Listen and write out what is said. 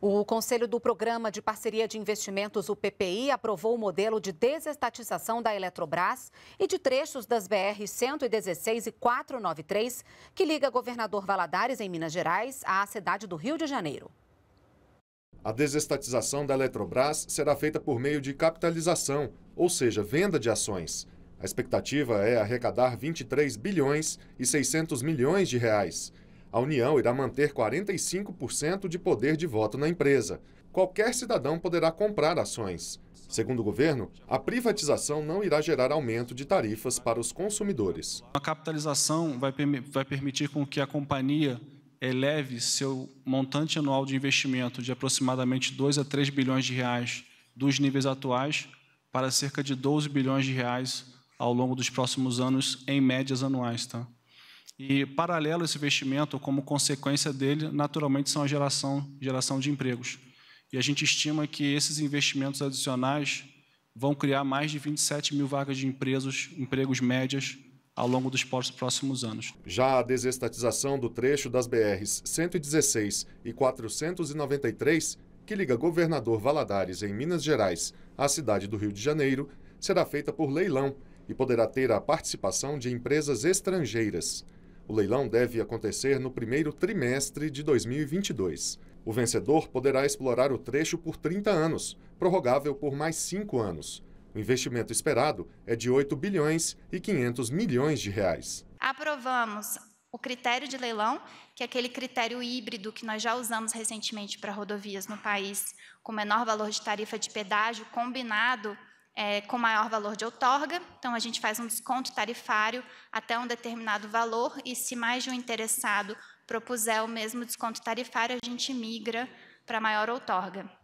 O Conselho do Programa de Parceria de Investimentos, o PPI, aprovou o modelo de desestatização da Eletrobras e de trechos das BR 116 e 493, que liga governador Valadares, em Minas Gerais, à cidade do Rio de Janeiro. A desestatização da Eletrobras será feita por meio de capitalização, ou seja, venda de ações. A expectativa é arrecadar 23 bilhões e 600 milhões de reais. A União irá manter 45% de poder de voto na empresa. Qualquer cidadão poderá comprar ações. Segundo o governo, a privatização não irá gerar aumento de tarifas para os consumidores. A capitalização vai, vai permitir com que a companhia eleve seu montante anual de investimento de aproximadamente 2 a 3 bilhões de reais dos níveis atuais para cerca de 12 bilhões de reais ao longo dos próximos anos em médias anuais, tá? E, paralelo a esse investimento, como consequência dele, naturalmente são a geração, geração de empregos. E a gente estima que esses investimentos adicionais vão criar mais de 27 mil vagas de empresas, empregos médias ao longo dos próximos anos. Já a desestatização do trecho das BRs 116 e 493, que liga Governador Valadares, em Minas Gerais, à cidade do Rio de Janeiro, será feita por leilão e poderá ter a participação de empresas estrangeiras. O leilão deve acontecer no primeiro trimestre de 2022. O vencedor poderá explorar o trecho por 30 anos, prorrogável por mais 5 anos. O investimento esperado é de 8 bilhões e 500 milhões de reais. Aprovamos o critério de leilão, que é aquele critério híbrido que nós já usamos recentemente para rodovias no país, com menor valor de tarifa de pedágio combinado é, com maior valor de outorga, então a gente faz um desconto tarifário até um determinado valor, e se mais de um interessado propuser o mesmo desconto tarifário, a gente migra para maior outorga.